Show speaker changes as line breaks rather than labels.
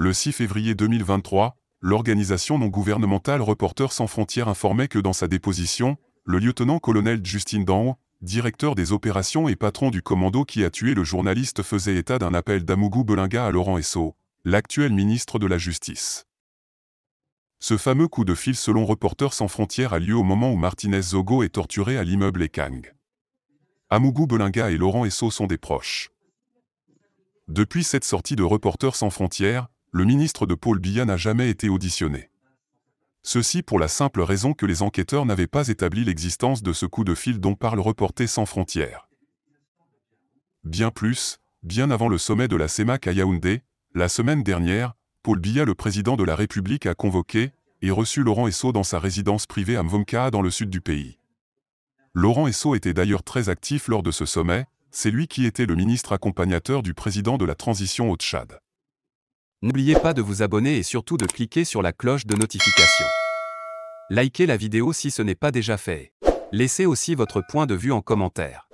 Le 6 février 2023, l'organisation non gouvernementale Reporters sans frontières informait que dans sa déposition, le lieutenant-colonel Justine Danw, directeur des opérations et patron du commando qui a tué le journaliste faisait état d'un appel d'Amougou Belinga à Laurent Esso, l'actuel ministre de la Justice. Ce fameux coup de fil selon Reporters sans frontières a lieu au moment où Martinez Zogo est torturé à l'immeuble Ekang. Amougou Belinga et Laurent Esso sont des proches. Depuis cette sortie de Reporters sans frontières, le ministre de Paul Biya n'a jamais été auditionné. Ceci pour la simple raison que les enquêteurs n'avaient pas établi l'existence de ce coup de fil dont parle Reporté sans frontières. Bien plus, bien avant le sommet de la CEMAC à Yaoundé, la semaine dernière, Paul Biya, le président de la République, a convoqué et reçu Laurent Esso dans sa résidence privée à Mvomka dans le sud du pays. Laurent Esso était d'ailleurs très actif lors de ce sommet, c'est lui qui était le ministre accompagnateur du président de la transition au Tchad. N'oubliez pas de vous abonner et surtout de cliquer sur la
cloche de notification. Likez la vidéo si ce n'est pas déjà fait. Laissez aussi votre point de vue en commentaire.